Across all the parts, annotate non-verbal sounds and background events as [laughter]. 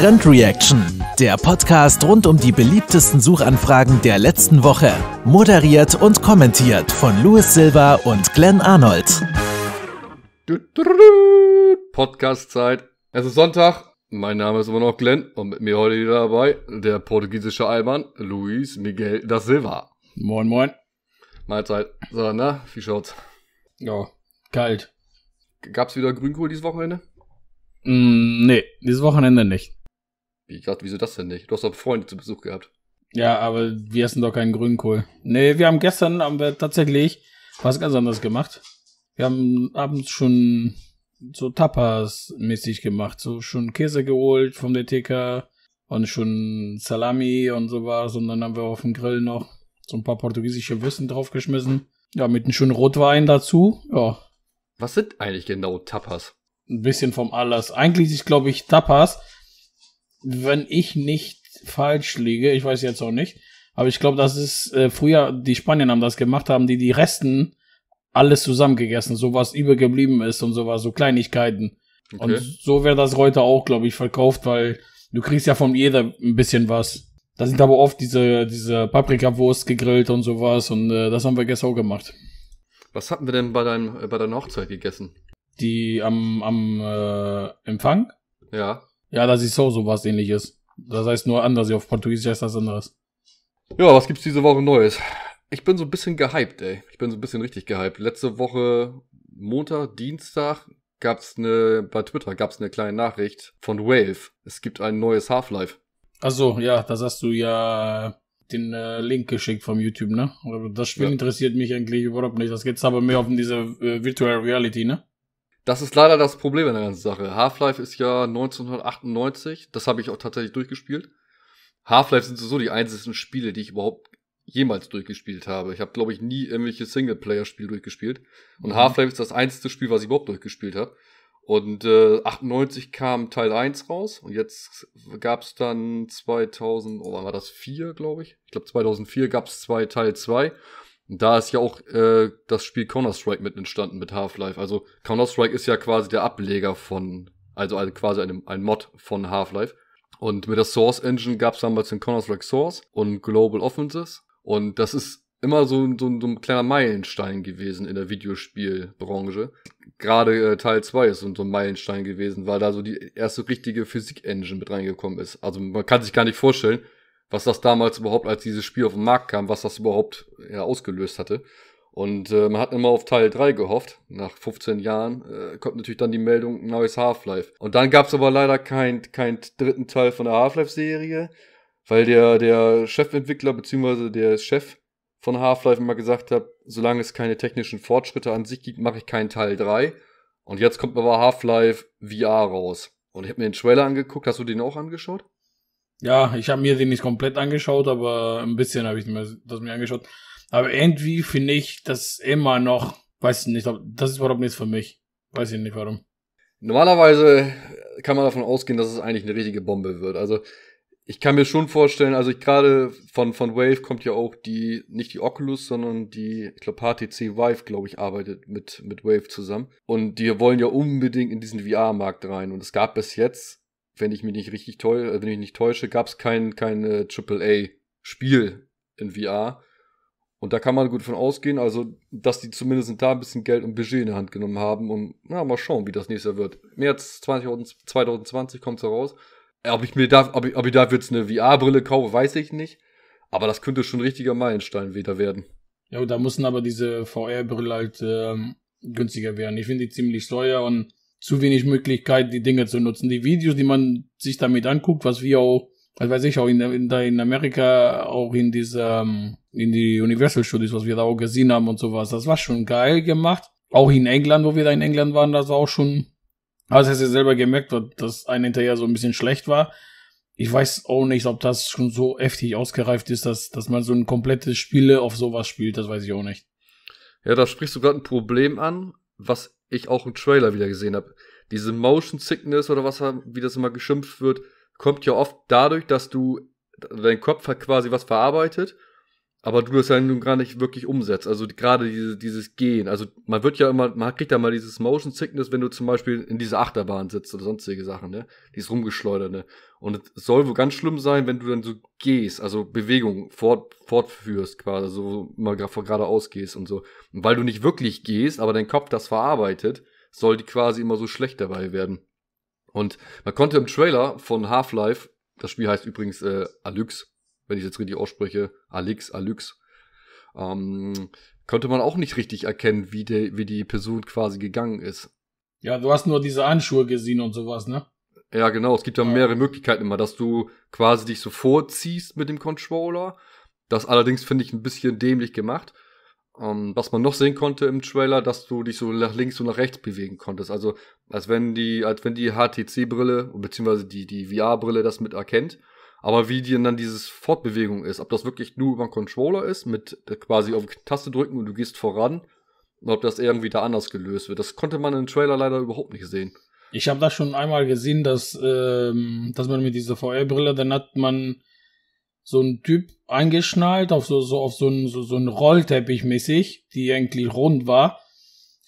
Trend Reaction, der Podcast rund um die beliebtesten Suchanfragen der letzten Woche. Moderiert und kommentiert von Louis Silva und Glenn Arnold. Podcastzeit. Es ist Sonntag. Mein Name ist immer noch Glenn und mit mir heute wieder dabei der portugiesische Alban Luis Miguel da Silva. Moin, moin. Mahlzeit. So, na, wie schaut's? Ja, kalt. Gab's wieder Grünkohl dieses Wochenende? Mm, nee, dieses Wochenende nicht. Ich dachte, wieso das denn nicht? Du hast doch Freunde zu Besuch gehabt. Ja, aber wir essen doch keinen Grünkohl. Nee, wir haben gestern haben wir tatsächlich was ganz anderes gemacht. Wir haben abends schon so Tapas-mäßig gemacht. So schon Käse geholt vom DTK und schon Salami und sowas. Und dann haben wir auf dem Grill noch so ein paar portugiesische Wissen draufgeschmissen. Ja, mit einem schönen Rotwein dazu. Ja. Was sind eigentlich genau Tapas? Ein bisschen vom Alles. Eigentlich ist, glaube ich, Tapas wenn ich nicht falsch liege, ich weiß jetzt auch nicht, aber ich glaube, das ist äh, früher, die Spanier haben das gemacht, haben die die Resten alles zusammengegessen, so was übergeblieben ist und sowas, so Kleinigkeiten. Okay. Und so wäre das heute auch, glaube ich, verkauft, weil du kriegst ja von jeder ein bisschen was. Da sind aber oft diese, diese Paprikawurst gegrillt und sowas und äh, das haben wir gestern auch gemacht. Was hatten wir denn bei, deinem, äh, bei deiner Hochzeit gegessen? Die am, am äh, Empfang? Ja. Ja, das ist so was ähnliches. Das heißt nur anders. Auf Portugiesisch heißt das anderes. Ja, was gibt's diese Woche Neues? Ich bin so ein bisschen gehypt, ey. Ich bin so ein bisschen richtig gehypt. Letzte Woche, Montag, Dienstag, gab's ne, bei Twitter gab's eine kleine Nachricht von Wave. Es gibt ein neues Half-Life. Ach so, ja, das hast du ja den äh, Link geschickt vom YouTube, ne? Das Spiel ja. interessiert mich eigentlich überhaupt nicht. Das geht's aber mehr auf diese äh, Virtual Reality, ne? Das ist leider das Problem in der ganzen Sache. Half-Life ist ja 1998, das habe ich auch tatsächlich durchgespielt. Half-Life sind so die einzigen Spiele, die ich überhaupt jemals durchgespielt habe. Ich habe, glaube ich, nie irgendwelche Singleplayer-Spiele durchgespielt. Und mhm. Half-Life ist das einzige Spiel, was ich überhaupt durchgespielt habe. Und äh, 98 kam Teil 1 raus und jetzt gab es dann 2000, oder oh, war das 4, glaube ich? Ich glaube 2004 gab es zwei Teil 2 da ist ja auch äh, das Spiel Counter-Strike mit entstanden mit Half-Life. Also Counter-Strike ist ja quasi der Ableger von, also quasi ein, ein Mod von Half-Life. Und mit der Source Engine gab es damals den Counter-Strike Source und Global Offenses. Und das ist immer so, so, so ein kleiner Meilenstein gewesen in der Videospielbranche. Gerade äh, Teil 2 ist so, so ein Meilenstein gewesen, weil da so die erste richtige Physik-Engine mit reingekommen ist. Also man kann sich gar nicht vorstellen, was das damals überhaupt, als dieses Spiel auf den Markt kam, was das überhaupt ja, ausgelöst hatte. Und äh, man hat immer auf Teil 3 gehofft. Nach 15 Jahren äh, kommt natürlich dann die Meldung neues Half-Life. Und dann gab es aber leider keinen kein dritten Teil von der Half-Life-Serie, weil der, der Chefentwickler bzw. der Chef von Half-Life immer gesagt hat, solange es keine technischen Fortschritte an sich gibt, mache ich keinen Teil 3. Und jetzt kommt aber Half-Life VR raus. Und ich habe mir den Trailer angeguckt. Hast du den auch angeschaut? Ja, ich habe mir den nicht komplett angeschaut, aber ein bisschen habe ich mir das mir angeschaut. Aber irgendwie finde ich das immer noch, weiß nicht, das ist überhaupt nichts für mich. Weiß ich nicht warum. Normalerweise kann man davon ausgehen, dass es eigentlich eine richtige Bombe wird. Also ich kann mir schon vorstellen, also ich gerade von, von Wave kommt ja auch die, nicht die Oculus, sondern die, ich glaube, HTC Vive, glaube ich, arbeitet mit, mit Wave zusammen. Und die wollen ja unbedingt in diesen VR-Markt rein. Und es gab bis jetzt wenn ich mich nicht richtig täusche, wenn ich nicht täusche, gab es kein, kein äh, AAA-Spiel in VR. Und da kann man gut von ausgehen, also, dass die zumindest da ein bisschen Geld und Budget in die Hand genommen haben und, na, mal schauen, wie das nächste wird. März 2020 kommt es heraus. Ob ich mir da, ob ich, ob ich da jetzt eine VR-Brille kaufe, weiß ich nicht. Aber das könnte schon ein richtiger Meilenstein wieder werden. Ja, und da müssen aber diese VR-Brille halt ähm, günstiger werden. Ich finde die ziemlich teuer und zu wenig Möglichkeit, die Dinge zu nutzen. Die Videos, die man sich damit anguckt, was wir auch, was weiß ich, auch in, in, in Amerika, auch in dieser, ähm, in die Universal Studios, was wir da auch gesehen haben und sowas, das war schon geil gemacht. Auch in England, wo wir da in England waren, das war auch schon, also hast du selber gemerkt, dass ein hinterher so ein bisschen schlecht war. Ich weiß auch nicht, ob das schon so heftig ausgereift ist, dass, dass man so ein komplettes Spiele auf sowas spielt, das weiß ich auch nicht. Ja, da sprichst du gerade ein Problem an, was ich auch im Trailer wieder gesehen habe. Diese Motion Sickness oder was wie das immer geschimpft wird, kommt ja oft dadurch, dass du dein Kopf hat quasi was verarbeitet aber du das ja nun gar nicht wirklich umsetzt. Also gerade diese, dieses Gehen. Also man wird ja immer, man kriegt ja mal dieses Motion Sickness, wenn du zum Beispiel in dieser Achterbahn sitzt oder sonstige Sachen, ne? Dieses Rumgeschleuderte. Ne? Und es soll wohl ganz schlimm sein, wenn du dann so gehst, also Bewegung fort, fortführst quasi, so immer geradeaus gehst und so. Und weil du nicht wirklich gehst, aber dein Kopf das verarbeitet, soll die quasi immer so schlecht dabei werden. Und man konnte im Trailer von Half-Life, das Spiel heißt übrigens äh, Alyx, wenn ich jetzt richtig ausspreche, Alix, Alyx, ähm, konnte man auch nicht richtig erkennen, wie, de, wie die Person quasi gegangen ist. Ja, du hast nur diese Handschuhe gesehen und sowas, ne? Ja, genau. Es gibt ja mehrere Möglichkeiten immer, dass du quasi dich so vorziehst mit dem Controller. Das allerdings finde ich ein bisschen dämlich gemacht. Ähm, was man noch sehen konnte im Trailer, dass du dich so nach links und nach rechts bewegen konntest. Also als wenn die, als wenn die HTC-Brille, beziehungsweise die, die VR-Brille das mit erkennt aber wie die dann dieses Fortbewegung ist, ob das wirklich nur über den Controller ist, mit quasi auf Taste drücken und du gehst voran, oder ob das irgendwie da anders gelöst wird, das konnte man im Trailer leider überhaupt nicht sehen. Ich habe da schon einmal gesehen, dass, ähm, dass man mit dieser VR-Brille, dann hat man so einen Typ eingeschnallt auf so, so auf so einen, so, so einen Rollteppich mäßig, die eigentlich rund war.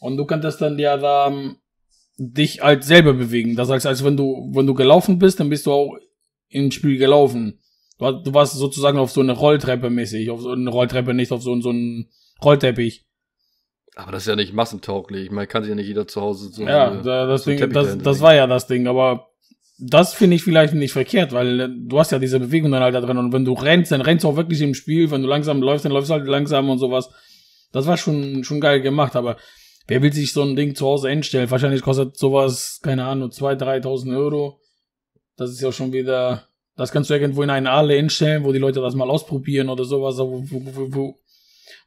Und du kannst das dann ja da ähm, dich halt selber bewegen. Das heißt, als wenn du, wenn du gelaufen bist, dann bist du auch ins Spiel gelaufen. Du, du warst sozusagen auf so eine Rolltreppe mäßig, auf so eine Rolltreppe, nicht auf so, so einen Rollteppich. Aber das ist ja nicht massentauglich. Ich meine, kann sich ja nicht jeder zu Hause so. Ja, eine, das, so Ding, das, das war ja das Ding, aber das finde ich vielleicht nicht verkehrt, weil äh, du hast ja diese Bewegung dann halt da drin und wenn du rennst, dann rennst du auch wirklich im Spiel, wenn du langsam läufst, dann läufst du halt langsam und sowas. Das war schon, schon geil gemacht, aber wer will sich so ein Ding zu Hause einstellen? Wahrscheinlich kostet sowas, keine Ahnung, 2.000, 3.000 Euro das ist ja schon wieder, das kannst du irgendwo in einen Aale hinstellen, wo die Leute das mal ausprobieren oder sowas, wo, wo, wo,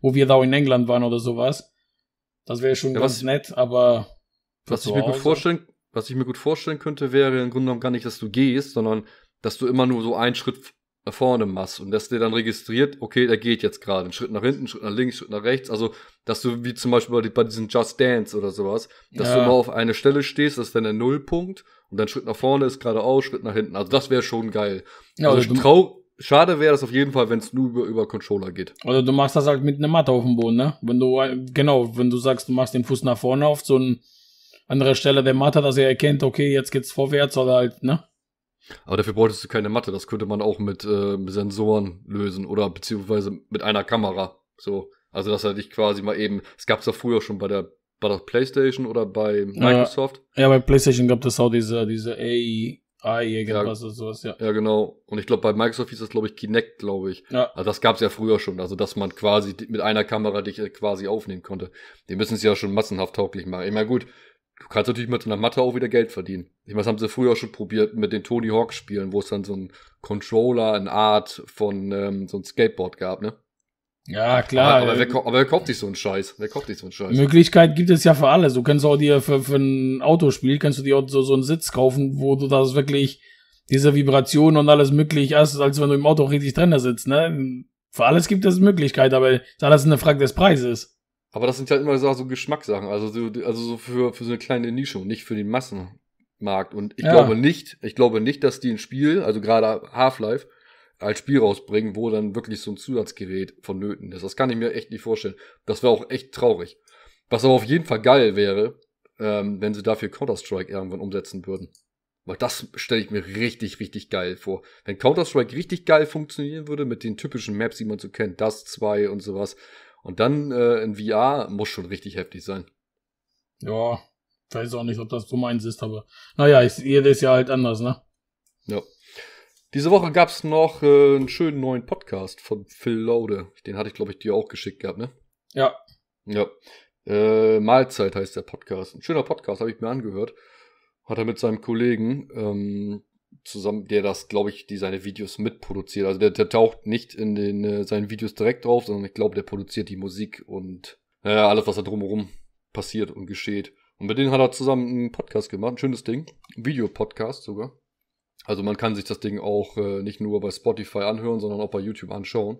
wo wir da in England waren oder sowas. Das wäre schon ja, ganz was, nett, aber. Was ich mir gut vorstellen, was ich mir gut vorstellen könnte, wäre im Grunde genommen gar nicht, dass du gehst, sondern dass du immer nur so einen Schritt nach vorne machst und dass der dann registriert, okay, der geht jetzt gerade. Einen Schritt nach hinten, einen Schritt nach links, einen Schritt nach rechts. Also, dass du wie zum Beispiel bei, bei diesem Just Dance oder sowas, dass ja. du immer auf eine Stelle stehst, das ist dann der Nullpunkt und dann Schritt nach vorne ist geradeaus, Schritt nach hinten. Also das wäre schon geil. Ja, also, also trau Schade wäre das auf jeden Fall, wenn es nur über, über Controller geht. Oder also du machst das halt mit einer Matte auf dem Boden, ne? Wenn du, äh, genau, wenn du sagst, du machst den Fuß nach vorne auf, so eine andere Stelle der Matte, dass er erkennt, okay, jetzt geht's vorwärts oder halt, ne? Aber dafür bräuchtest du keine Matte, das könnte man auch mit äh, Sensoren lösen oder beziehungsweise mit einer Kamera. So. Also, dass er dich quasi mal eben, es gab es ja früher schon bei der war das PlayStation oder bei äh, Microsoft? Ja, ja bei PlayStation gab es auch diese, diese AI, AI irgendwas ja, oder sowas, ja. Ja, genau. Und ich glaube, bei Microsoft hieß das, glaube ich, Kinect, glaube ich. Ja. Also das gab es ja früher schon, also dass man quasi mit einer Kamera dich äh, quasi aufnehmen konnte. Die müssen es ja schon massenhaft tauglich machen. Ich meine, gut, du kannst natürlich mit einer Matte auch wieder Geld verdienen. Ich meine, das haben sie früher schon probiert mit den Tony Hawk Spielen, wo es dann so ein Controller, eine Art von ähm, so ein Skateboard gab, ne? Ja, klar. Aber, aber, wer, äh, aber wer kauft dich so einen Scheiß? Wer kauft dich so einen Scheiß? Möglichkeit gibt es ja für alles. Du kannst auch dir für, für ein Autospiel, kannst du dir auch so, so einen Sitz kaufen, wo du das wirklich diese Vibration und alles möglich hast, als wenn du im Auto richtig drin sitzt, ne? Für alles gibt es Möglichkeit, aber das ist eine Frage des Preises. Aber das sind ja immer so, so Geschmackssachen, also so, also so für, für so eine kleine Nische und nicht für den Massenmarkt. Und ich ja. glaube nicht, ich glaube nicht, dass die ein Spiel, also gerade Half-Life, als Spiel rausbringen, wo dann wirklich so ein Zusatzgerät vonnöten ist. Das kann ich mir echt nicht vorstellen. Das wäre auch echt traurig. Was aber auf jeden Fall geil wäre, ähm, wenn sie dafür Counter-Strike irgendwann umsetzen würden. Weil das stelle ich mir richtig, richtig geil vor. Wenn Counter-Strike richtig geil funktionieren würde mit den typischen Maps, die man so kennt, das 2 und sowas. Und dann äh, in VR muss schon richtig heftig sein. Ja, weiß auch nicht, ob das so meins ist, aber naja, jedes Jahr halt anders, ne? Ja. Diese Woche gab es noch äh, einen schönen neuen Podcast von Phil Laude. Den hatte ich, glaube ich, dir auch geschickt gehabt, ne? Ja. Ja. Äh, Mahlzeit heißt der Podcast. Ein schöner Podcast, habe ich mir angehört. Hat er mit seinem Kollegen ähm, zusammen, der das, glaube ich, die seine Videos mitproduziert. Also der, der taucht nicht in den äh, seinen Videos direkt drauf, sondern ich glaube, der produziert die Musik und äh, alles, was da drumherum passiert und geschieht. Und mit denen hat er zusammen einen Podcast gemacht, ein schönes Ding. Videopodcast sogar. Also man kann sich das Ding auch äh, nicht nur bei Spotify anhören, sondern auch bei YouTube anschauen.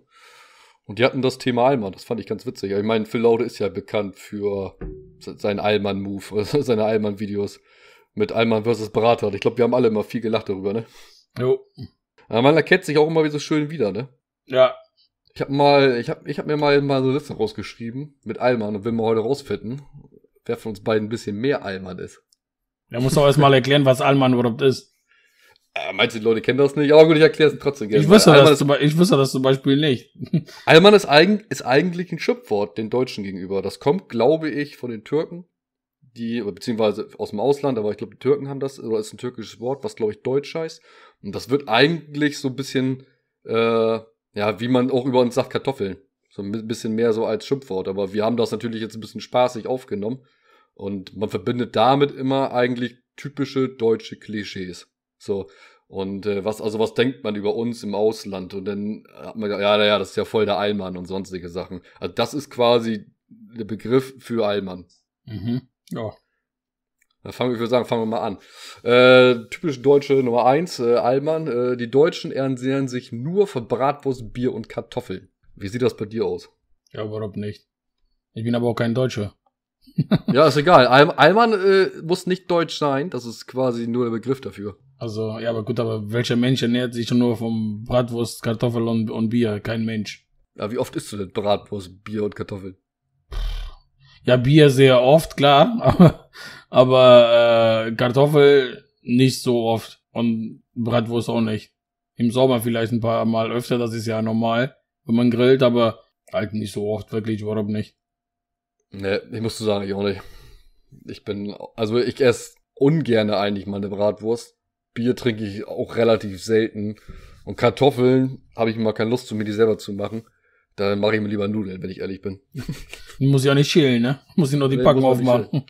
Und die hatten das Thema Allmann, das fand ich ganz witzig. Ich meine, Phil Laude ist ja bekannt für seinen Allmann-Move, [laughs] seine Allmann-Videos mit Allmann vs. Berater. Ich glaube, wir haben alle immer viel gelacht darüber, ne? Jo. Aber man erkennt sich auch immer wieder so schön wieder, ne? Ja. Ich habe mal, ich hab, ich hab mir mal, mal so eine Liste rausgeschrieben mit Allmann und will mal heute rausfinden, wer von uns beiden ein bisschen mehr Allmann ist. Er muss doch erstmal erklären, was Allmann überhaupt ist. Ah, meinst du, die Leute kennen das nicht, aber gut, ich erkläre es trotzdem gerne. Ich wusste, Allmann das zum, ich wusste das zum Beispiel nicht. [laughs] Allmann ist, eigen, ist eigentlich ein Schöpfwort den Deutschen gegenüber. Das kommt, glaube ich, von den Türken, die, beziehungsweise aus dem Ausland, aber ich glaube, die Türken haben das, oder ist ein türkisches Wort, was, glaube ich, Deutsch heißt. Und das wird eigentlich so ein bisschen, äh, ja, wie man auch über uns sagt, Kartoffeln. So ein bisschen mehr so als Schimpfwort. Aber wir haben das natürlich jetzt ein bisschen spaßig aufgenommen. Und man verbindet damit immer eigentlich typische deutsche Klischees. So. Und äh, was, also was denkt man über uns im Ausland? Und dann hat man ja, naja, das ist ja voll der Allmann und sonstige Sachen. Also das ist quasi der Begriff für Allmann. Mhm. Ja. Da fangen wir, ich würde sagen, fangen wir mal an. Äh, typisch deutsche Nummer eins äh, Allmann. Äh, die Deutschen ernähren sich nur von Bratwurst, Bier und Kartoffeln. Wie sieht das bei dir aus? Ja, überhaupt nicht? Ich bin aber auch kein Deutscher. ja, ist egal. Allmann äh, muss nicht deutsch sein. Das ist quasi nur der Begriff dafür. Also, ja, aber gut, aber welcher Mensch ernährt sich nur vom Bratwurst, Kartoffel und, und Bier? Kein Mensch. Ja, wie oft isst du denn Bratwurst, Bier und Kartoffeln? Ja, Bier sehr oft, klar, [laughs] aber, aber äh, Kartoffel nicht so oft und Bratwurst auch nicht. Im Sommer vielleicht ein paar Mal öfter, das ist ja normal, wenn man grillt, aber halt nicht so oft, wirklich, warum nicht? Nee, ich muss zu sagen, ich auch nicht. Ich bin, also ich esse ungern eigentlich mal eine Bratwurst. Bier trinke ich auch relativ selten. Und Kartoffeln habe ich mal keine Lust zu, mir die selber zu machen. Da mache ich mir lieber Nudeln, wenn ich ehrlich bin. [laughs] muss ich auch nicht schälen, ne? Muss ich noch die nee, Packung aufmachen.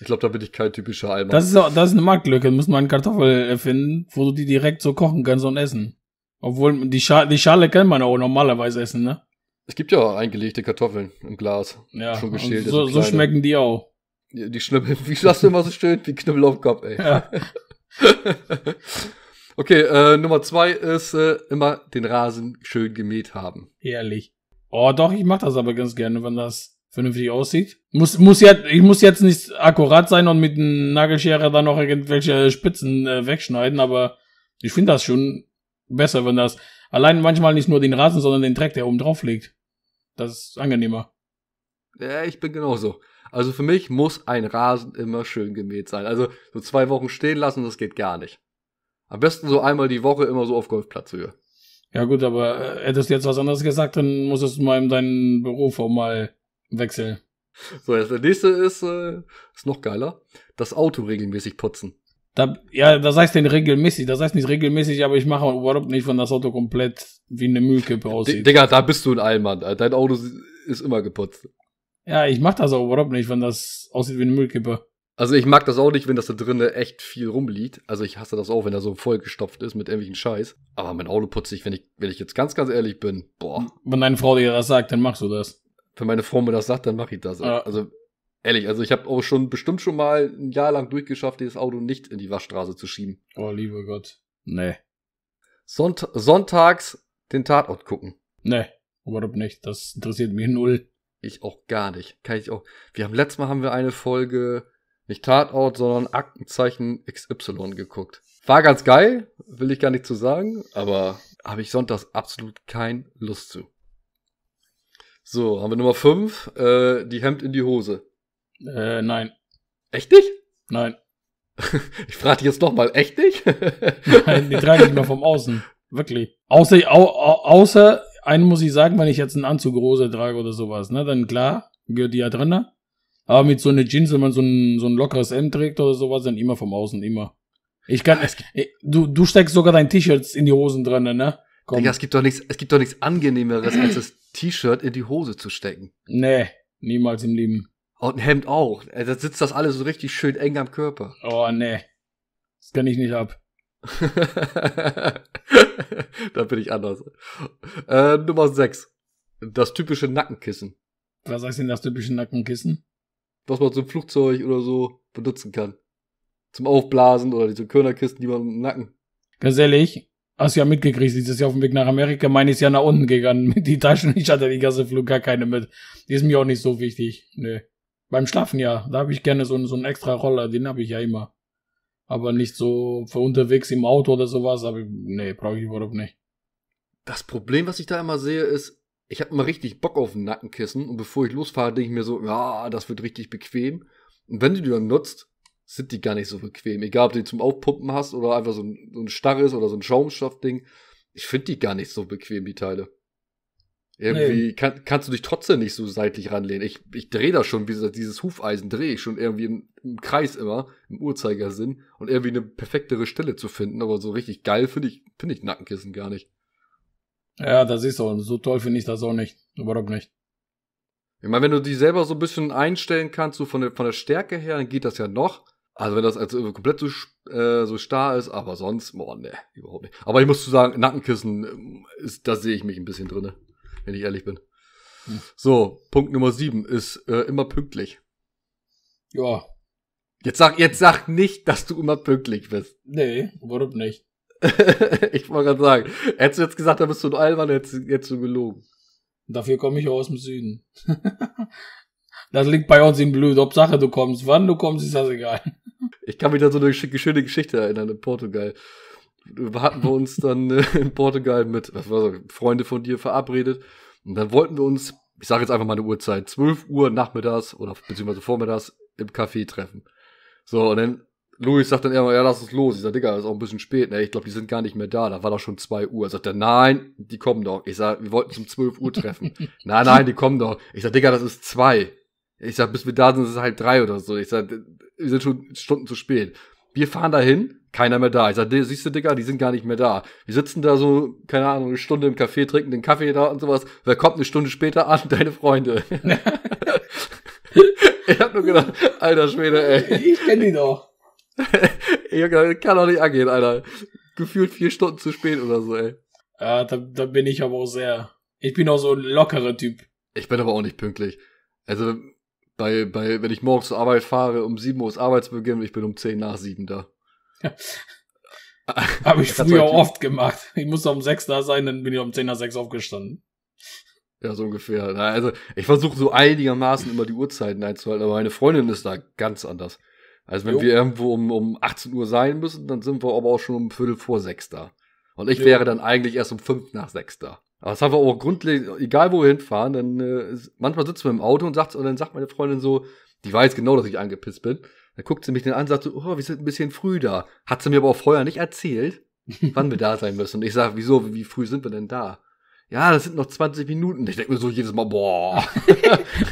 Ich glaube, da bin ich kein typischer Alman. Das ist, das ist eine Marktlücke. Muss man Kartoffeln erfinden, äh, wo du die direkt so kochen kannst und essen. Obwohl, die, Schale, die Schale kann man auch normalerweise essen, ne? Es gibt ja auch eingelegte Kartoffeln im Glas. Ja, schon geschält. So, so schmecken die auch. Die, die Schnibbel, [laughs] wie sagst du immer so schön? Die Knüppel auf Kopf, ey. Ja. [laughs] [laughs] okay, äh, Nummer zwei ist äh, immer den Rasen schön gemäht haben. Ehrlich. Oh, doch, ich mache das aber ganz gerne, wenn das vernünftig aussieht. Muss, muss ja, ich muss jetzt nicht akkurat sein und mit einem Nagelschere dann noch irgendwelche Spitzen äh, wegschneiden, aber ich finde das schon besser, wenn das allein manchmal nicht nur den Rasen, sondern den Dreck, der oben drauf liegt. Das ist angenehmer. Ja, ich bin genauso. Also für mich muss ein Rasen immer schön gemäht sein. Also so zwei Wochen stehen lassen, das geht gar nicht. Am besten so einmal die Woche immer so auf Golfplatzhöhe. Ja gut, aber äh, hättest du jetzt was anderes gesagt, dann musstest du mal in deinen Büroform mal wechseln. So, jetzt der nächste ist, äh, ist noch geiler. Das Auto regelmäßig putzen. Da, ja, das heißt denn regelmäßig. Das heißt nicht regelmäßig, aber ich mache überhaupt nicht, wenn das Auto komplett wie eine Müllkippe aussieht. D Digga, da bist du ein Allmann. Dein Auto ist immer geputzt. Ja, ich mag das auch überhaupt nicht, wenn das aussieht wie eine Müllkippe. Also ich mag das auch nicht, wenn das da drinnen echt viel rumliegt. Also ich hasse das auch, wenn da so vollgestopft ist mit irgendwelchen Scheiß. Aber mein Auto putze ich, wenn ich, wenn ich jetzt ganz, ganz ehrlich bin. Boah. Wenn deine Frau dir das sagt, dann machst du das. Wenn meine Frau mir das sagt, dann mache ich das. Ja. Also ehrlich, also ich habe auch schon bestimmt schon mal ein Jahr lang durchgeschafft, dieses Auto nicht in die Waschstraße zu schieben. Oh, lieber Gott. Nee. Sonnt sonntags den Tatort gucken. Nee, überhaupt nicht. Das interessiert mich null ich auch gar nicht. Kann ich auch. Wir haben letztes Mal haben wir eine Folge nicht Tatort, sondern Aktenzeichen XY geguckt. War ganz geil, will ich gar nicht zu sagen, aber habe ich sonntags absolut kein Lust zu. So, haben wir Nummer 5, äh, die Hemd in die Hose. Äh, nein. Echt nicht? Nein. [laughs] ich frage dich jetzt nochmal, echt nicht? [laughs] nein, die tragen ich nur vom Außen. Wirklich. Außer, au, au, außer einen muss ich sagen, wenn ich jetzt einen Anzug rosa trage oder sowas, ne, dann klar, gehört die ja dran. Ne? Aber mit so einer Jeans, wenn man so ein, so ein lockeres M trägt oder sowas, dann immer vom Außen, immer. Ich kann, es, du, du steckst sogar dein T-Shirt in die Hosen drin, ne? Komm. Digga, es gibt doch nichts, es gibt doch nichts angenehmeres, als das T-Shirt in die Hose zu stecken. Nee, niemals im Leben. Und ein Hemd auch. Also, da sitzt das alles so richtig schön eng am Körper. Oh, nee. Das kann ich nicht ab. [laughs] da bin ich anders. Äh, Nummer 6. Das typische Nackenkissen. Was heißt denn das typische Nackenkissen? Was man zum Flugzeug oder so benutzen kann. Zum Aufblasen oder diese Körnerkisten, die man im Nacken. Ganz ehrlich, hast du ja mitgekriegt, dieses Jahr auf dem Weg nach Amerika, meine ist ja nach unten gegangen [laughs] mit die Taschen. Ich hatte die ganze Flug gar keine mit. Die ist mir auch nicht so wichtig. Nö. Ne. Beim Schlafen ja, da habe ich gerne so, so einen extra Roller, den habe ich ja immer aber nicht so für unterwegs im Auto oder sowas, aber nee, brauche ich überhaupt nicht. Das Problem, was ich da immer sehe, ist, ich habe immer richtig Bock auf ein Nackenkissen und bevor ich losfahre, denke ich mir so, ja, das wird richtig bequem. Und wenn du die dann nutzt, sind die gar nicht so bequem. Egal, ob du die zum Aufpumpen hast oder einfach so ein, so ein starres oder so ein Schaumstoffding. Ich finde die gar nicht so bequem, die Teile. Irgendwie nee. kann, kannst du dich trotzdem nicht so seitlich ranlehnen. Ich, ich drehe da schon, wie dieses Hufeisen drehe ich schon irgendwie im, im, Kreis immer, im Uhrzeigersinn und irgendwie eine perfektere Stelle zu finden. Aber so richtig geil finde ich, find ich Nackenkissen gar nicht. Ja, das ist so. So toll finde ich das auch nicht. Überhaupt nicht. Ich meine, wenn du die selber so ein bisschen einstellen kannst, so von der, von der Stärke her, dann geht das ja noch. Also wenn das also komplett so, äh, so starr ist, aber sonst, boah, ne, überhaupt nicht. Aber ich muss zu sagen, Nackenkissen, ähm, ist, da sehe ich mich ein bisschen drinne wenn ich ehrlich bin. Hm. So, Punkt Nummer sieben ist äh, immer pünktlich. Ja. Jetzt sag, jetzt sag nicht, dass du immer pünktlich bist. Nee, warum nicht? [laughs] ich wollte gerade sagen, hättest du jetzt gesagt, da bist du ein Alman, hättest, du gelogen. Dafür komme ich aus dem Süden. [laughs] das liegt bei uns im Blut. Hauptsache du kommst. Wann du kommst, ist das egal. Ich kann mich da so eine schöne Geschichte erinnern in Portugal hatten wir uns dann äh, [laughs] in Portugal mit was war so, Freunde von dir verabredet. Und dann wollten wir uns, ich sage jetzt einfach mal eine Uhrzeit, 12 Uhr nachmittags oder beziehungsweise vormittags im Café treffen. So, und dann Louis sagt dann immer, ja, lass uns los. Ich sag, Digga, ist auch ein bisschen spät. Ne? Ich glaube, die sind gar nicht mehr da. Da war doch schon 2 Uhr. Er Sagt er, nein, die kommen doch. Ich sag, wir wollten zum 12 Uhr treffen. [laughs] nein, nein, die kommen doch. Ich sag, Digga, das ist 2. Ich sag, bis wir da sind, ist es halt 3 oder so. Ich sag, wir sind schon Stunden zu spät wir fahren dahin, keiner mehr da. Ich sag, siehst du, Digga, die sind gar nicht mehr da. Wir sitzen da so, keine Ahnung, eine Stunde im Café, trinken den Kaffee da und sowas. Wer kommt eine Stunde später an? [laughs] Deine Freunde. [laughs] ich hab nur gedacht, alter Schwede, ey. Ich kenn die doch. ich hab gedacht, kann doch nicht angehen, Alter. Gefühlt vier Stunden zu spät oder so, ey. Ja, da, da bin ich aber auch sehr. Ich bin auch so ein lockerer Typ. Ich bin aber auch nicht pünktlich. Also, bei, bei, wenn ich morgens zur Arbeit fahre, um 7 Uhr ist Arbeitsbeginn und ich bin um 10 nach 7 da. [laughs] Habe ich früher auch oft gemacht. Ich musste um 6 da sein, dann bin ich um 10 nach 6 aufgestanden. Ja, so ungefähr. Also ich versuche so einigermaßen immer die Uhrzeiten einzuhalten, aber meine Freundin ist da ganz anders. Also wenn jo. wir irgendwo um, um 18 Uhr sein müssen, dann sind wir aber auch schon um Viertel vor sechs da. Und ich jo. wäre dann eigentlich erst um fünf nach sechs da. Aber das haben wir auch grundlegend, egal wo wir hinfahren, dann äh, manchmal sitzen wir im Auto und sagt, und dann sagt meine Freundin so, die weiß genau, dass ich angepisst bin. Dann guckt sie mich dann an und sagt so, oh, wir sind ein bisschen früh da. Hat sie mir aber auch vorher nicht erzählt, [laughs] wann wir da sein müssen. Und ich sage, wieso, wie wie früh sind wir denn da? Ja, das sind noch 20 Minuten. Ich denke mir so jedes Mal, boah.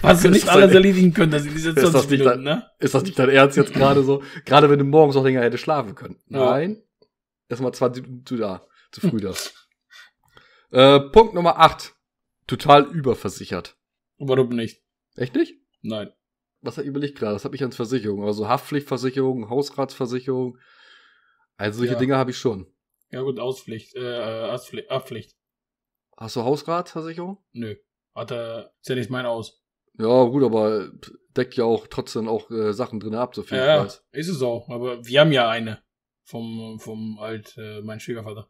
Hast [laughs] du [laughs] nicht alles erledigen können, dass sie diese 20 Minuten, dein, ne? Ist das nicht dein Ernst jetzt gerade so? Gerade wenn du morgens noch länger hätte schlafen können. Nein. Ja. Erstmal 20 Minuten zu da, zu früh da. Äh, Punkt Nummer 8. Total überversichert. Warum nicht? Echt nicht? Nein. Was überlegt gerade? Das habe ich als Versicherung. Also Haftpflichtversicherung, Hausratsversicherung. Also solche ja. Dinge habe ich schon. Ja gut, Auspflicht, äh, Haftpflicht. Hast du Hausratsversicherung? Nö. Hat er, äh, ist ja nicht mein aus. Ja, gut, aber deckt ja auch trotzdem auch äh, Sachen drin ab, so viel ja, ich weiß. Ist es auch, aber wir haben ja eine. Vom, vom alt, äh, mein Schwiegervater.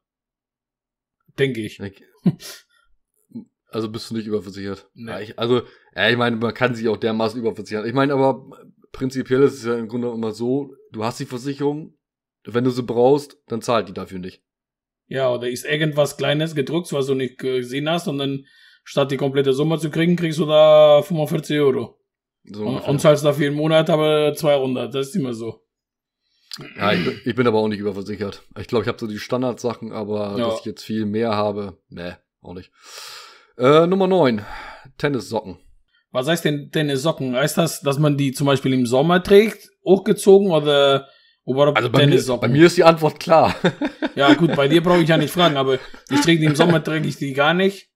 Denke ich. Okay. [laughs] Also bist du nicht überversichert. Nee. Ja, ich, also, ja, ich meine, man kann sich auch dermaßen überversichern. Ich meine, aber prinzipiell ist es ja im Grunde immer so, du hast die Versicherung, wenn du sie brauchst, dann zahlt die dafür nicht. Ja, oder ist irgendwas Kleines gedruckt, was du nicht gesehen hast, und dann statt die komplette Summe zu kriegen, kriegst du da 45 Euro. So und, und zahlst dafür im Monat, aber 200. Das ist immer so. Ja, ich, ich, bin aber auch nicht überversichert. Ich glaube, ich habe so die Standardsachen, aber ja. dass ich jetzt viel mehr habe, ne, auch nicht. Äh, Nummer 9, Tennissocken. Was heißt denn Tennissocken? Heißt das, dass man die zum Beispiel im Sommer trägt, hochgezogen oder überhaupt also bei mir, bei mir ist die Antwort klar. [laughs] ja, gut, bei dir brauche ich ja nicht fragen, aber ich träge die im Sommer träge ich die gar nicht.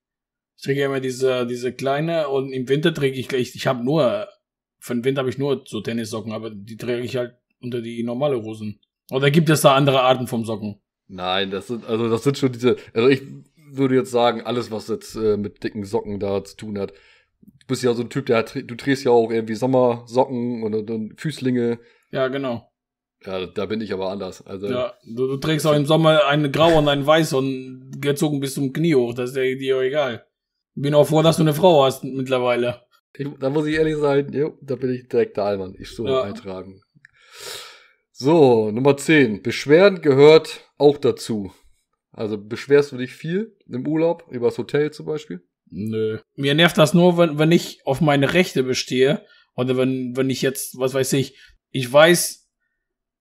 Ich träge immer diese, diese kleine und im Winter träge ich, ich, ich habe nur, für den Winter habe ich nur so Tennissocken, aber die träge ich halt unter die normale Hosen. Oder gibt es da andere Arten vom Socken? Nein, das sind, also das sind schon diese, also ich würde jetzt sagen, alles, was jetzt äh, mit dicken Socken da zu tun hat. Du bist ja so ein Typ, der hat, du drehst ja auch irgendwie Sommersocken und, und Füßlinge. Ja, genau. Ja, da bin ich aber anders. Also, ja, du, du trägst auch im Sommer einen grauen und einen weiß und gezogen bis zum Knie hoch. Das ist dir, dir egal. Bin auch froh, dass du eine Frau hast mittlerweile. Ich, da muss ich ehrlich sein, jo, da bin ich direkt der Allmann. Ich so ja. eintragen. So, Nummer 10. Beschweren gehört auch dazu. Also beschwerst du dich viel im Urlaub, über das Hotel zum Beispiel? Nö. Mir nervt das nur, wenn, wenn ich auf meine Rechte bestehe. Oder wenn, wenn ich jetzt, was weiß ich, ich weiß,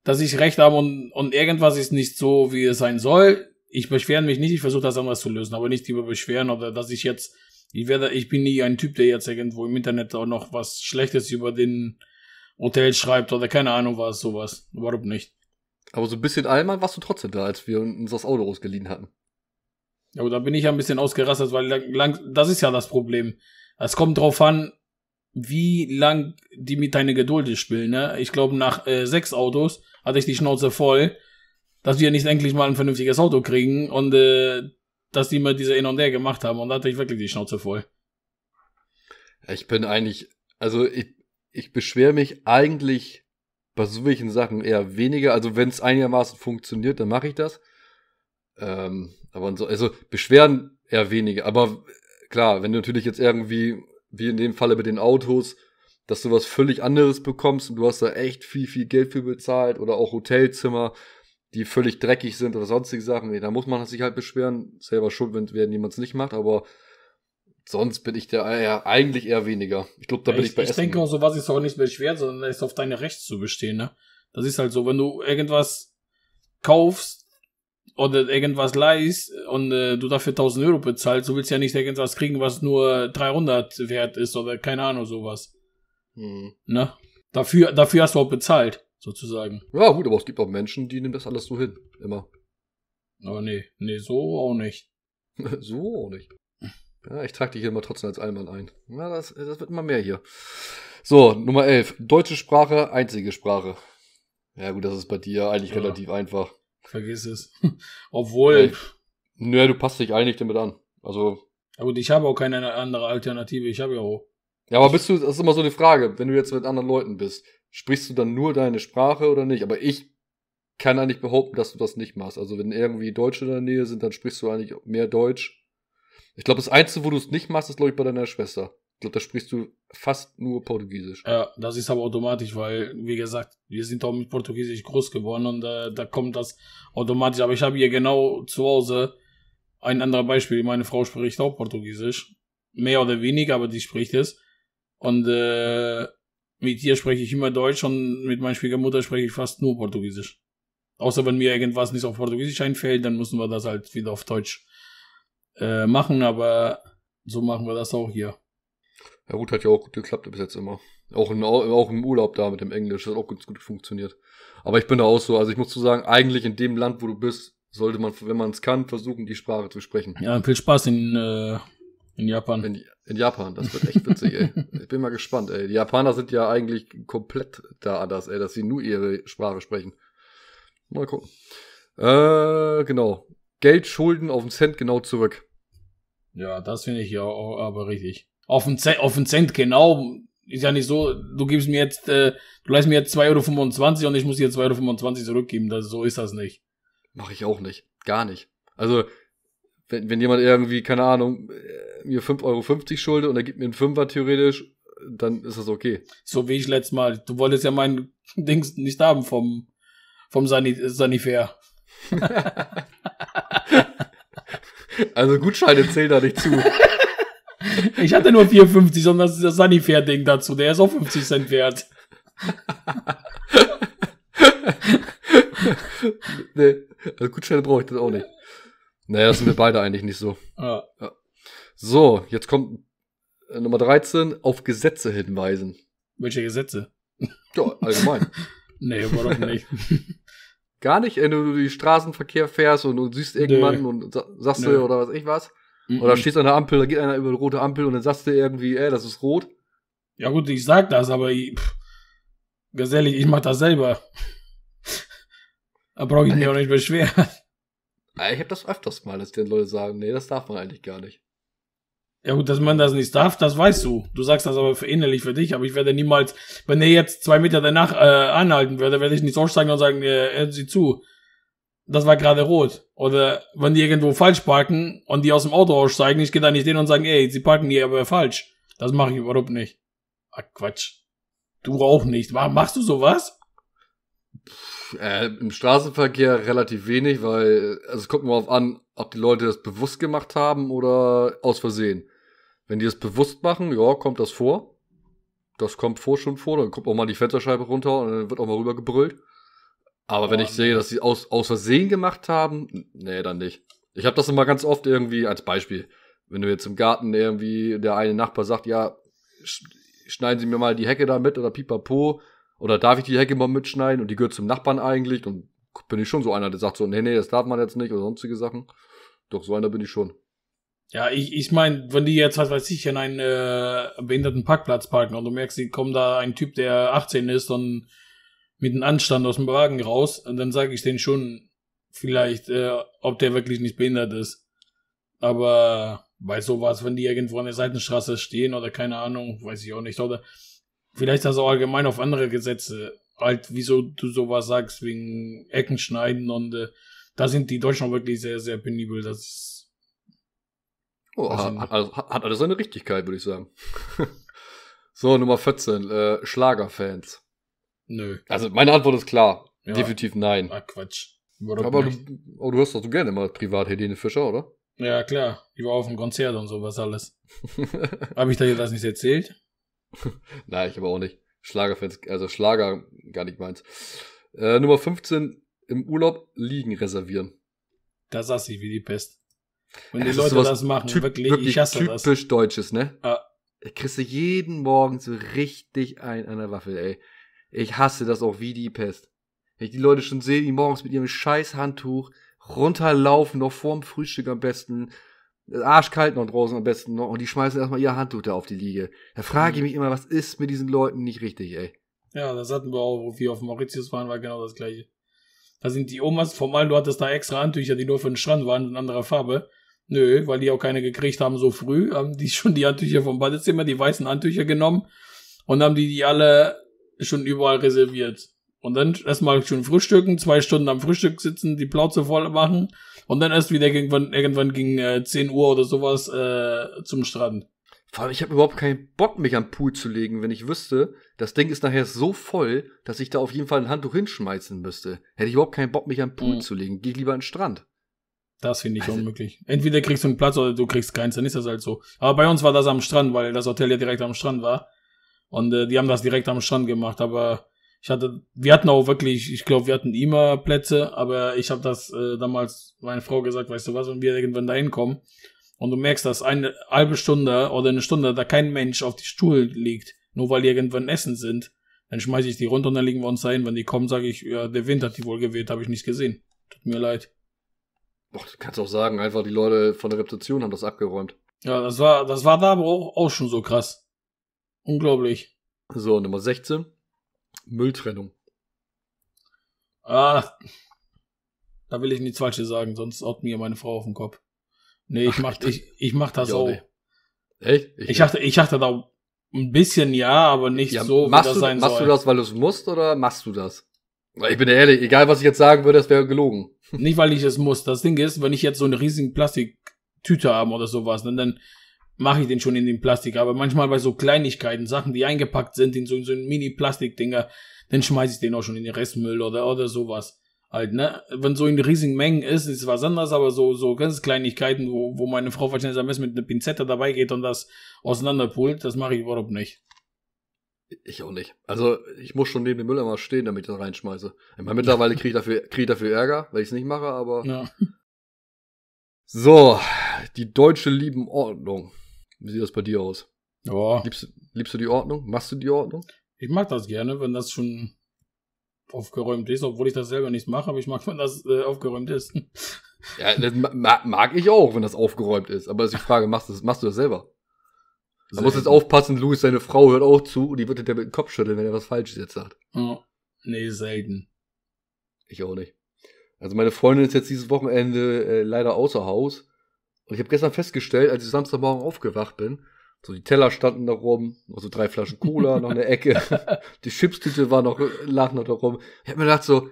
dass ich Recht habe und, und irgendwas ist nicht so, wie es sein soll. Ich beschwere mich nicht, ich versuche das anders zu lösen, aber nicht über Beschweren oder dass ich jetzt, ich werde, ich bin nie ein Typ, der jetzt irgendwo im Internet auch noch was Schlechtes über den Hotel schreibt oder keine Ahnung was, sowas. Warum nicht? Aber so ein bisschen einmal warst du trotzdem da, als wir uns das Auto ausgeliehen hatten. Ja, aber da bin ich ja ein bisschen ausgerastet, weil lang, lang, das ist ja das Problem. Es kommt drauf an, wie lang die mit deiner Geduld spielen. Ne? Ich glaube, nach äh, sechs Autos hatte ich die Schnauze voll, dass wir nicht endlich mal ein vernünftiges Auto kriegen und äh, dass die immer diese In und Der gemacht haben. Und da hatte ich wirklich die Schnauze voll. Ich bin eigentlich, also ich, ich beschwere mich eigentlich bei solchen Sachen eher weniger. Also wenn es einigermaßen funktioniert, dann mache ich das. Ähm, aber so, also beschweren eher weniger. Aber klar, wenn du natürlich jetzt irgendwie, wie in dem Falle mit den Autos, dass du was völlig anderes bekommst und du hast da echt viel, viel Geld für bezahlt oder auch Hotelzimmer, die völlig dreckig sind oder sonstige Sachen, nee, da muss man sich halt beschweren. Selber schuld, wenn, wenn jemand es nicht macht, aber sonst bin ich da eher, eigentlich eher weniger. Ich glaube, da bin ich, ich bei Ich Essen. denke, so was ist auch nicht mehr schwer, sondern ist auf deine Rechts zu bestehen, ne? Das ist halt so, wenn du irgendwas kaufst oder irgendwas leist und äh, du dafür 1000 Euro bezahlst, du willst ja nicht irgendwas kriegen, was nur 300 wert ist oder keine Ahnung, sowas. Hm. Ne? Dafür, dafür hast du auch bezahlt, sozusagen. Ja, gut, aber es gibt auch Menschen, die nehmen das alles so hin, immer. Aber nee, nee, so auch nicht. [laughs] so auch nicht. Ja, ich trage dich hier immer trotzdem als Allmann ein. Na, das, das wird immer mehr hier. So, Nummer 11. Deutsche Sprache, einzige Sprache. Ja, gut, das ist bei dir eigentlich ja. relativ einfach. Vergiss es. [laughs] Obwohl. Nö, naja, du passt dich eigentlich damit an. Also. Ja gut, ich habe auch keine andere Alternative. Ich habe ja auch. Ja, aber bist du, das ist immer so eine Frage, wenn du jetzt mit anderen Leuten bist, sprichst du dann nur deine Sprache oder nicht? Aber ich kann eigentlich behaupten, dass du das nicht machst. Also wenn irgendwie Deutsche in der Nähe sind, dann sprichst du eigentlich mehr Deutsch ich glaube, das Einzige, wo du es nicht machst, ist, glaube ich, bei deiner Schwester. Ich glaube, da sprichst du fast nur Portugiesisch. Ja, das ist aber automatisch, weil, wie gesagt, wir sind auch mit Portugiesisch groß geworden und äh, da kommt das automatisch. Aber ich habe hier genau zu Hause ein anderes Beispiel. Meine Frau spricht auch Portugiesisch. Mehr oder weniger, aber die spricht es. Und äh, mit ihr spreche ich immer Deutsch und mit meiner Schwiegermutter spreche ich fast nur Portugiesisch. Außer wenn mir irgendwas nicht auf Portugiesisch einfällt, dann müssen wir das halt wieder auf Deutsch äh, machen, aber so machen wir das auch hier. Ja gut, hat ja auch gut geklappt bis jetzt immer. Auch, in, auch im Urlaub da mit dem Englisch, hat auch ganz gut funktioniert. Aber ich bin da auch so, also ich muss zu so sagen, eigentlich in dem Land, wo du bist, sollte man, wenn man es kann, versuchen, die Sprache zu sprechen. Ja, viel Spaß in, äh, in Japan. In, in, Japan, das wird echt witzig, ey. [laughs] Ich bin mal gespannt, ey. Die Japaner sind ja eigentlich komplett da anders, ey, dass sie nur ihre Sprache sprechen. Mal gucken. Äh, genau. Geld schulden auf den Cent genau zurück. Ja, das finde ich ja auch, aber richtig. Auf den, Cent, auf den Cent genau ist ja nicht so, du gibst mir jetzt, äh, du leist mir jetzt 2,25 Euro und ich muss dir 2,25 Euro zurückgeben. Das, so ist das nicht. Mache ich auch nicht. Gar nicht. Also, wenn, wenn jemand irgendwie, keine Ahnung, äh, mir 5,50 Euro schuldet und er gibt mir einen Fünfer theoretisch, dann ist das okay. So wie ich letztes Mal. Du wolltest ja mein [laughs] Dings nicht haben vom, vom Sanit Sanifair. [laughs] also Gutscheine zählen da nicht zu. Ich hatte nur 4,50, sondern das ist das Sunnyfair-Ding dazu. Der ist auch 50 Cent wert. [laughs] nee, also Gutscheine brauche ich das auch nicht. Naja, das sind wir beide eigentlich nicht so. Ah. Ja. So, jetzt kommt äh, Nummer 13, auf Gesetze hinweisen. Welche Gesetze? Ja, allgemein. [laughs] nee, war doch nicht. Gar nicht, wenn du die Straßenverkehr fährst und, und siehst irgendwann nee. und sagst nee. du oder was ich was. Mhm. Oder stehst an der Ampel, da geht einer über eine rote Ampel und dann sagst du irgendwie, ey, das ist rot. Ja gut, ich sag das, aber ich, pff, gesellig, ich mach das selber. da brauche ich mich auch nicht beschweren. Ah, ich habe das öfters mal, dass die Leute sagen, nee, das darf man eigentlich gar nicht. Ja gut, dass man das nicht darf, das weißt du. Du sagst das aber für innerlich für dich, aber ich werde niemals, wenn er jetzt zwei Meter danach äh, anhalten würde, werde ich nicht aussteigen und sagen, äh, sieh zu, das war gerade rot. Oder wenn die irgendwo falsch parken und die aus dem Auto aussteigen, ich gehe da nicht hin und sage, ey, sie parken hier aber falsch. Das mache ich überhaupt nicht. Ach, Quatsch. Du auch nicht. Machst du sowas? Pff, äh, Im Straßenverkehr relativ wenig, weil also es kommt nur auf an, ob die Leute das bewusst gemacht haben oder aus Versehen. Wenn die es bewusst machen, ja, kommt das vor. Das kommt vor schon vor, dann kommt auch mal die Fensterscheibe runter und dann wird auch mal rübergebrüllt. Aber oh, wenn ich sehe, dass sie aus, aus Versehen gemacht haben, nee, dann nicht. Ich habe das immer ganz oft irgendwie als Beispiel. Wenn du jetzt im Garten irgendwie der eine Nachbar sagt, ja, schneiden Sie mir mal die Hecke da mit oder pipapo, oder darf ich die Hecke mal mitschneiden und die gehört zum Nachbarn eigentlich, dann bin ich schon so einer, der sagt so, nee, nee, das darf man jetzt nicht oder sonstige Sachen. Doch so einer bin ich schon. Ja, ich, ich meine, wenn die jetzt, was weiß ich, in einen äh, behinderten Parkplatz parken und du merkst, die kommen da ein Typ, der 18 ist und mit einem Anstand aus dem Wagen raus, dann sage ich denen schon vielleicht, äh, ob der wirklich nicht behindert ist. Aber bei sowas, wenn die irgendwo an der Seitenstraße stehen oder keine Ahnung, weiß ich auch nicht, oder vielleicht das auch allgemein auf andere Gesetze, halt, wieso du sowas sagst, wegen Ecken schneiden und äh, da sind die Deutschen wirklich sehr, sehr penibel, das ist Oh, also, hat, hat, hat, alles seine Richtigkeit, würde ich sagen. [laughs] so, Nummer 14, äh, Schlagerfans. Nö. Also meine Antwort ist klar. Ja. Definitiv nein. Ah, Quatsch. aber du, oh, du hörst doch so gerne mal privat Helene Fischer, oder? Ja, klar. Die war auf dem Konzert und sowas alles. [laughs] habe ich da jetzt das nicht erzählt? [laughs] nein, ich aber auch nicht. Schlagerfans, also Schlager gar nicht meins. Äh, Nummer 15, im Urlaub liegen reservieren. Da saß ich wie die Pest. Wenn ja, die Leute das machen, typ, wirklich, wirklich, ich hasse typisch das. Typisch Deutsches, ne? Ah. Da kriegst du jeden Morgen so richtig ein an der Waffel, ey. Ich hasse das auch wie die Pest. Wenn ich die Leute schon sehe, die morgens mit ihrem scheiß Handtuch runterlaufen, noch vorm Frühstück am besten, arschkalt noch draußen am besten noch, und die schmeißen erstmal ihr Handtuch da auf die Liege. Da frage ich mhm. mich immer, was ist mit diesen Leuten nicht richtig, ey? Ja, das hatten wir auch, wo wir auf Mauritius waren, war genau das gleiche. Da sind die Omas, formal, du hattest da extra Handtücher, die nur für den Strand waren, in anderer Farbe. Nö, weil die auch keine gekriegt haben so früh, haben ähm, die schon die Handtücher vom Badezimmer, die weißen Handtücher genommen und haben die die alle schon überall reserviert. Und dann erstmal schon frühstücken, zwei Stunden am Frühstück sitzen, die Plauze voll machen und dann erst wieder irgendwann, irgendwann gegen äh, 10 Uhr oder sowas äh, zum Strand. Vor allem, ich habe überhaupt keinen Bock, mich am Pool zu legen, wenn ich wüsste, das Ding ist nachher so voll, dass ich da auf jeden Fall ein Handtuch hinschmeißen müsste. Hätte ich überhaupt keinen Bock, mich am Pool mhm. zu legen. Gehe ich lieber an den Strand. Das finde ich also, unmöglich. Entweder kriegst du einen Platz oder du kriegst keins, dann ist das halt so. Aber bei uns war das am Strand, weil das Hotel ja direkt am Strand war. Und äh, die haben das direkt am Strand gemacht, aber ich hatte, wir hatten auch wirklich, ich glaube, wir hatten immer Plätze, aber ich habe das äh, damals meine Frau gesagt, weißt du was, wenn wir irgendwann da hinkommen und du merkst, dass eine halbe Stunde oder eine Stunde da kein Mensch auf die Stuhl liegt, nur weil die irgendwann Essen sind, dann schmeiße ich die runter und dann liegen wir uns da hin. Wenn die kommen, sage ich, ja, der Wind hat die wohl geweht, habe ich nicht gesehen. Tut mir leid. Boah, du kannst auch sagen, einfach die Leute von der Reputation haben das abgeräumt. Ja, das war, das war da aber auch, auch schon so krass. Unglaublich. So, Nummer 16. Mülltrennung. Ah, da will ich nichts Falsches sagen, sonst haut mir meine Frau auf den Kopf. Nee, ich mach, ich, ich mach das ja, auch. Nee. Echt? Ich, ich dachte, ich dachte da ein bisschen ja, aber nicht ja, so, wie das du, sein machst soll. Machst du das, weil du es musst, oder machst du das? Ich bin ehrlich, egal was ich jetzt sagen würde, das wäre gelogen. [laughs] Nicht, weil ich es muss. Das Ding ist, wenn ich jetzt so eine riesige Plastiktüte habe oder sowas, dann, dann mache ich den schon in den Plastik. Aber manchmal bei so Kleinigkeiten, Sachen, die eingepackt sind in so, in so einen mini plastik dinger dann schmeiße ich den auch schon in den Restmüll oder, oder sowas. Halt, ne? Wenn so in riesigen Mengen ist, ist was anderes, aber so, so ganz Kleinigkeiten, wo, wo meine Frau wahrscheinlich am besten mit einer Pinzette dabei geht und das auseinanderpult, das mache ich überhaupt nicht. Ich auch nicht. Also ich muss schon neben dem Müller mal stehen, damit ich das reinschmeiße. Ich meine, mittlerweile kriege ich, dafür, krieg ich dafür Ärger, weil ich es nicht mache, aber. Ja. So, die deutsche lieben Ordnung. Wie sieht das bei dir aus? Ja. Liebst, liebst du die Ordnung? Machst du die Ordnung? Ich mag das gerne, wenn das schon aufgeräumt ist, obwohl ich das selber nicht mache, aber ich mag, wenn das äh, aufgeräumt ist. ja, das mag ich auch, wenn das aufgeräumt ist. Aber ist die Frage, machst du das, machst du das selber? Man muss jetzt aufpassen, Louis, seine Frau hört auch zu und die wird hinterher mit dem Kopf schütteln, wenn er was Falsches jetzt sagt. Oh, nee, selten. Ich auch nicht. Also meine Freundin ist jetzt dieses Wochenende äh, leider außer Haus. Und ich habe gestern festgestellt, als ich Samstagmorgen aufgewacht bin, so die Teller standen da rum, noch so drei Flaschen Cola, noch eine Ecke, [laughs] die Chipstüte war noch, lag noch da rum. Ich habe mir gedacht so,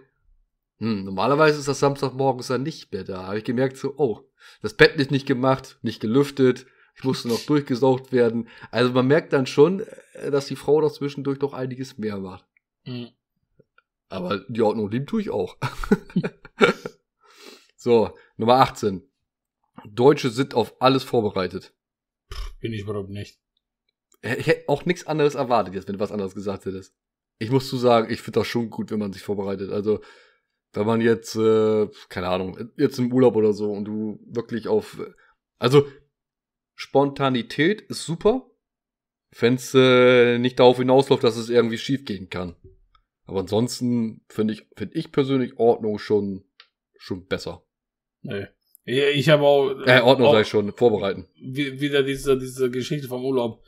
hm, normalerweise ist das Samstagmorgens dann nicht mehr da. Habe ich gemerkt so, oh, das Bett nicht, nicht gemacht, nicht gelüftet, ich musste noch durchgesaugt werden. Also man merkt dann schon, äh, dass die Frau doch zwischendurch doch einiges mehr macht. Mhm. Aber die Ordnung lieben tue ich auch. [laughs] so, Nummer 18. Deutsche sind auf alles vorbereitet. Bin ich überhaupt nicht. Ich hätte auch nichts anderes erwartet jetzt, wenn du was anderes gesagt hättest. Ich muss zu sagen, ich finde das schon gut, wenn man sich vorbereitet. Also, wenn man jetzt, äh, keine Ahnung, jetzt im Urlaub oder so und du wirklich auf, also Spontanität ist super, wenn es äh, nicht darauf hinausläuft, dass es irgendwie schief gehen kann. Aber ansonsten finde ich, finde ich persönlich Ordnung schon, schon besser. Nee. Ich habe auch. Äh, Ordnung auch, sei schon, vorbereiten. Wieder diese, diese Geschichte vom Urlaub.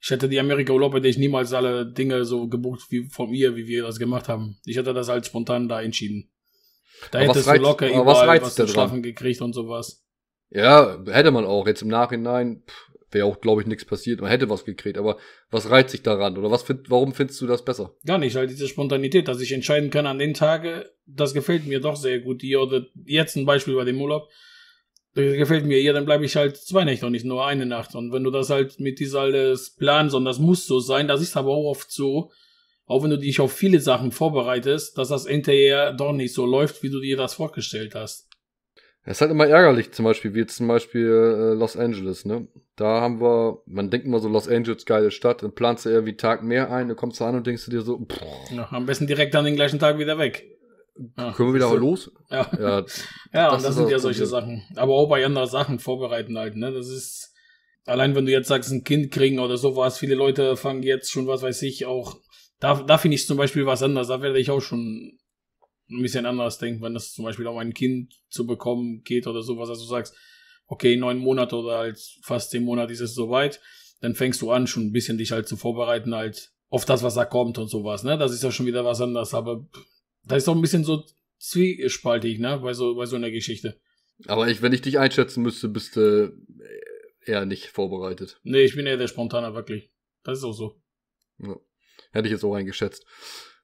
Ich hätte die Amerika-Urlaub, hätte ich niemals alle Dinge so gebucht wie von ihr, wie wir das gemacht haben. Ich hätte das halt spontan da entschieden. Da aber hättest du locker überall was, was zu schlafen gekriegt und sowas. Ja, hätte man auch. Jetzt im Nachhinein wäre auch, glaube ich, nichts passiert. Man hätte was gekriegt. Aber was reizt sich daran? Oder was find, warum findest du das besser? Gar nicht, halt diese Spontanität, dass ich entscheiden kann an den Tage, das gefällt mir doch sehr gut. Hier oder jetzt ein Beispiel bei dem Urlaub. Das gefällt mir hier, dann bleibe ich halt zwei Nächte und nicht nur eine Nacht. Und wenn du das halt mit dieser alles planst, und das muss so sein, das ist aber auch oft so, auch wenn du dich auf viele Sachen vorbereitest, dass das hinterher doch nicht so läuft, wie du dir das vorgestellt hast. Es ist halt immer ärgerlich, zum Beispiel, wie jetzt zum Beispiel äh, Los Angeles, ne? Da haben wir, man denkt immer so, Los Angeles, geile Stadt, dann planst du irgendwie einen Tag mehr ein, dann kommst du an und denkst du dir so, pff, ja, am besten direkt an den gleichen Tag wieder weg. Ja, können wir wieder so. los? Ja, ja, [laughs] ja das, und das sind ja solche Sachen. Aber auch bei anderen Sachen vorbereiten halt, ne? Das ist, allein wenn du jetzt sagst, ein Kind kriegen oder sowas, viele Leute fangen jetzt schon, was weiß ich, auch, da, da finde ich zum Beispiel was anderes, da werde ich auch schon ein bisschen anders denkt, wenn es zum Beispiel um ein Kind zu bekommen geht oder sowas, also du sagst, okay, neun Monate oder halt fast zehn Monate ist es soweit, dann fängst du an, schon ein bisschen dich halt zu vorbereiten, halt auf das, was da kommt und sowas, ne? Das ist ja schon wieder was anderes, aber da ist doch ein bisschen so zwiespaltig, ne? Bei so, bei so einer Geschichte. Aber ich, wenn ich dich einschätzen müsste, bist du eher nicht vorbereitet. Nee, ich bin eher der Spontaner, wirklich. Das ist auch so. Ja. Hätte ich jetzt auch eingeschätzt.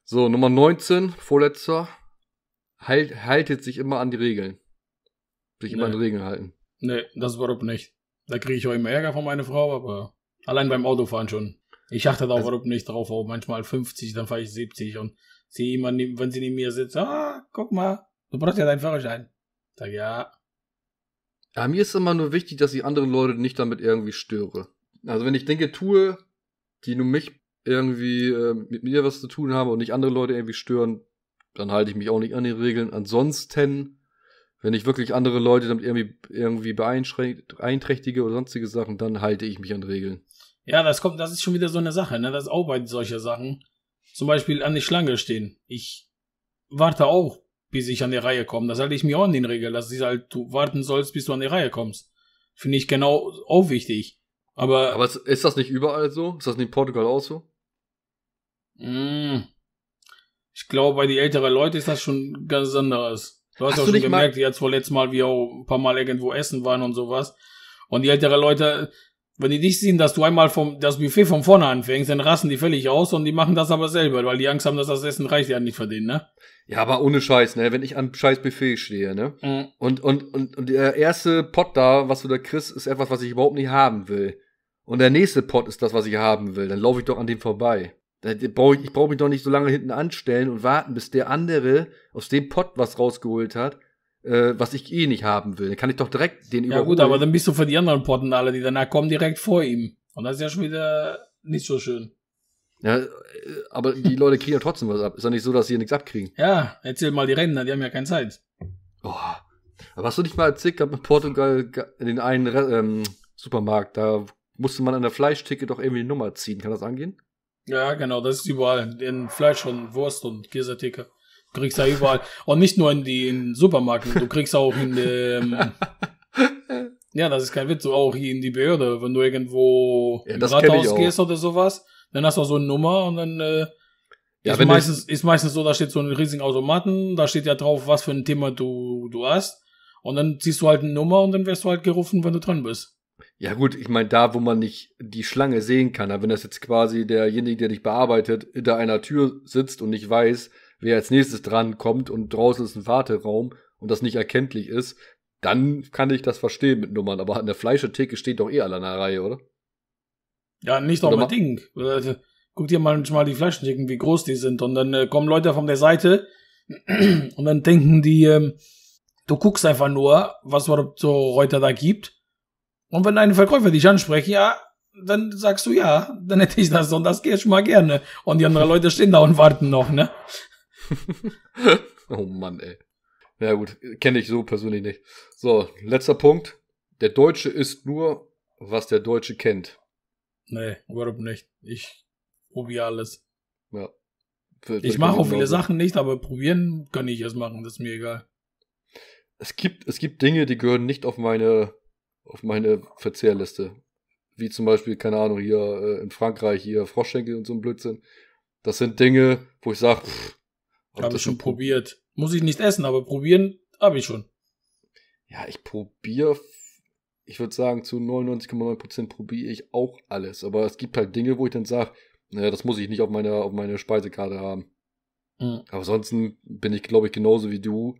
So, Nummer 19, vorletzter halt, haltet sich immer an die Regeln. Sich nee. immer an die Regeln halten. Nee, das überhaupt nicht. Da kriege ich auch immer Ärger von meiner Frau, aber allein beim Autofahren schon. Ich achte da also, überhaupt nicht drauf, auch manchmal 50, dann fahre ich 70 und sehe jemanden, wenn sie neben mir sitzt, ah, guck mal, du brauchst ja deinen Führerschein. Sag ja. Ja, mir ist immer nur wichtig, dass ich andere Leute nicht damit irgendwie störe. Also wenn ich Dinge tue, die nur mich irgendwie äh, mit mir was zu tun haben und nicht andere Leute irgendwie stören, dann halte ich mich auch nicht an die Regeln. Ansonsten, wenn ich wirklich andere Leute damit irgendwie, irgendwie beeinträchtige oder sonstige Sachen, dann halte ich mich an Regeln. Ja, das kommt, das ist schon wieder so eine Sache, ne? Das ist auch bei solcher Sachen. Zum Beispiel an die Schlange stehen. Ich warte auch, bis ich an die Reihe komme. Das halte ich mir auch an den Regeln, dass ich halt, du warten sollst, bis du an die Reihe kommst. Finde ich genau auch wichtig. Aber. Aber ist das nicht überall so? Ist das nicht in Portugal auch so? Mh, mm. Ich glaube, bei die älteren Leute ist das schon ganz anderes. Du hast, hast auch schon gemerkt, mal? jetzt wohl letztes Mal, wie auch ein paar Mal irgendwo essen waren und sowas. Und die älteren Leute, wenn die dich sehen, dass du einmal vom, das Buffet von vorne anfängst, dann rassen die völlig aus und die machen das aber selber, weil die Angst haben, dass das Essen reicht ja nicht für den, ne? Ja, aber ohne Scheiß, ne? Wenn ich an scheiß Buffet stehe, ne? Mhm. Und, und, und, und der erste Pot da, was du da kriegst, ist etwas, was ich überhaupt nicht haben will. Und der nächste Pot ist das, was ich haben will. Dann laufe ich doch an dem vorbei. Ich brauche mich doch nicht so lange hinten anstellen und warten, bis der andere aus dem Pott was rausgeholt hat, äh, was ich eh nicht haben will. Dann kann ich doch direkt den überholen. Ja gut, aber dann bist du für die anderen Potten alle, die danach kommen, direkt vor ihm. Und das ist ja schon wieder nicht so schön. Ja, äh, aber die Leute kriegen ja trotzdem was ab. Ist ja nicht so, dass sie hier nichts abkriegen. Ja, erzähl mal die Rentner, die haben ja keine Zeit. Boah. aber hast du nicht mal erzählt gehabt in Portugal, in den einen ähm, Supermarkt, da musste man an der Fleischtheke doch irgendwie die Nummer ziehen. Kann das angehen? Ja, genau, das ist überall. In Fleisch und Wurst und Käsetheke. Du kriegst ja überall. Und nicht nur in die in Supermärkten, du kriegst auch in ähm, [laughs] Ja, das ist kein Witz, so auch hier in die Behörde, wenn du irgendwo ja, im Rathaus gehst oder sowas, dann hast du auch so eine Nummer und dann äh, ja, ist, meistens, ist meistens so, da steht so ein riesigen Automaten, da steht ja drauf, was für ein Thema du, du hast. Und dann ziehst du halt eine Nummer und dann wirst du halt gerufen, wenn du dran bist. Ja gut, ich meine, da wo man nicht die Schlange sehen kann, wenn das jetzt quasi derjenige, der dich bearbeitet, hinter einer Tür sitzt und nicht weiß, wer als nächstes dran kommt und draußen ist ein Warteraum und das nicht erkenntlich ist, dann kann ich das verstehen mit Nummern, aber an der Fleischetheke steht doch eh alle in der Reihe, oder? Ja, nicht oder unbedingt. Also, guck dir manchmal die Fleischtheken, wie groß die sind und dann äh, kommen Leute von der Seite [clears throat] und dann denken die, ähm, du guckst einfach nur, was es so heute da gibt und wenn ein Verkäufer dich anspricht, ja, dann sagst du ja, dann hätte ich das und das gehe ich mal gerne. Und die anderen Leute stehen da und warten noch, ne? [laughs] oh Mann, ey. Ja gut, kenne ich so persönlich nicht. So, letzter Punkt. Der Deutsche ist nur, was der Deutsche kennt. Nee, überhaupt nicht. Ich probiere alles. Ja. Für, ich mache auch viele Leute. Sachen nicht, aber probieren kann ich es machen, das ist mir egal. Es gibt, es gibt Dinge, die gehören nicht auf meine auf meine Verzehrliste. Wie zum Beispiel, keine Ahnung, hier äh, in Frankreich, hier Froschschenkel und so ein Blödsinn. Das sind Dinge, wo ich sage, habe ich schon probiert. Muss ich nicht essen, aber probieren habe ich schon. Ja, ich probiere, ich würde sagen, zu 99,9% probiere ich auch alles. Aber es gibt halt Dinge, wo ich dann sage, naja, das muss ich nicht auf meiner auf meine Speisekarte haben. Mhm. Aber ansonsten bin ich, glaube ich, genauso wie du.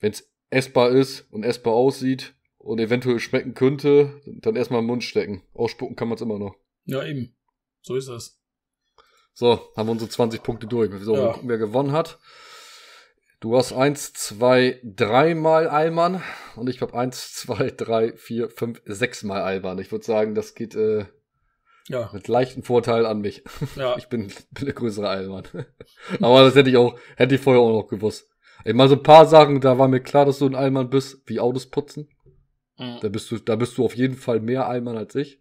Wenn es essbar ist und essbar aussieht, und eventuell schmecken könnte, dann erstmal im Mund stecken. Ausspucken kann man es immer noch. Ja, eben. So ist das. So, haben wir unsere 20 Punkte durch. So, ja. gucken, wer gewonnen hat. Du hast 1, 2, 3 mal Allmann und ich habe 1, 2, 3, 4, 5, 6 mal Allmann. Ich würde sagen, das geht äh, ja. mit leichten Vorteil an mich. Ja. [laughs] Ich bin, bin der größere Allmann. [laughs] Aber das hätte ich auch, hätte ich vorher auch noch gewusst. Ich meine, so ein paar Sachen, da war mir klar, dass du ein Allmann bist, wie Autos putzen. Da, bist du, da bist du auf jeden Fall mehr Allmann als ich.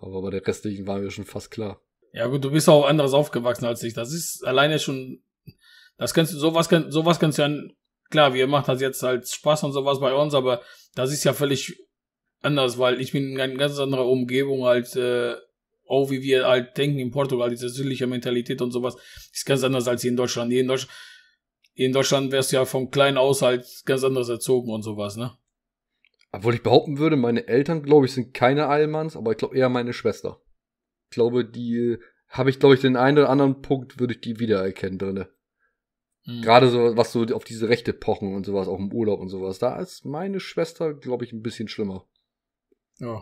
Aber bei der restlichen waren wir schon fast klar. Ja gut, du bist auch anders aufgewachsen als ich. Das ist alleine schon, das kannst du, sowas, kann, sowas kannst du ja, klar, wir machen das jetzt halt Spaß und sowas bei uns, aber das ist ja völlig anders, weil ich bin in einer ganz anderen Umgebung als, äh, auch wie wir halt denken in Portugal, diese südliche Mentalität und sowas, ist ganz anders als hier in Deutschland. Hier in Deutschland, hier in Deutschland wärst du ja von klein aus halt ganz anders erzogen und sowas, ne? Obwohl ich behaupten würde, meine Eltern, glaube ich, sind keine Eilmanns, aber ich glaube eher meine Schwester. Ich glaube, die habe ich, glaube ich, den einen oder anderen Punkt, würde ich die wiedererkennen drinne. Mhm. Gerade so, was so auf diese Rechte pochen und sowas, auch im Urlaub und sowas. Da ist meine Schwester, glaube ich, ein bisschen schlimmer. Ja.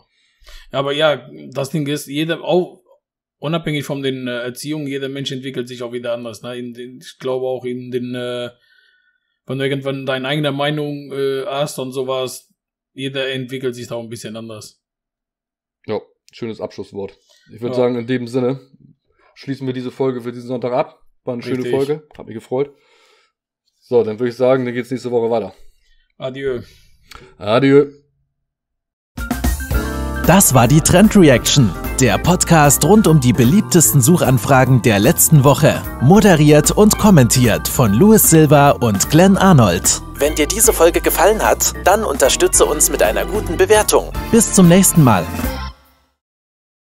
ja. Aber ja, das Ding ist, jeder, auch unabhängig von den äh, Erziehungen, jeder Mensch entwickelt sich auch wieder anders. Ne? In Den, ich glaube auch in den, äh, wenn du irgendwann deine eigene Meinung äh, hast und sowas, jeder entwickelt sich da auch ein bisschen anders. Ja, schönes Abschlusswort. Ich würde ja. sagen, in dem Sinne schließen wir diese Folge für diesen Sonntag ab. War eine Richtig. schöne Folge, hat mich gefreut. So, dann würde ich sagen, dann geht es nächste Woche weiter. Adieu. Adieu. Das war die Trend Reaction, der Podcast rund um die beliebtesten Suchanfragen der letzten Woche. Moderiert und kommentiert von Louis Silva und Glenn Arnold. Wenn dir diese Folge gefallen hat, dann unterstütze uns mit einer guten Bewertung. Bis zum nächsten Mal.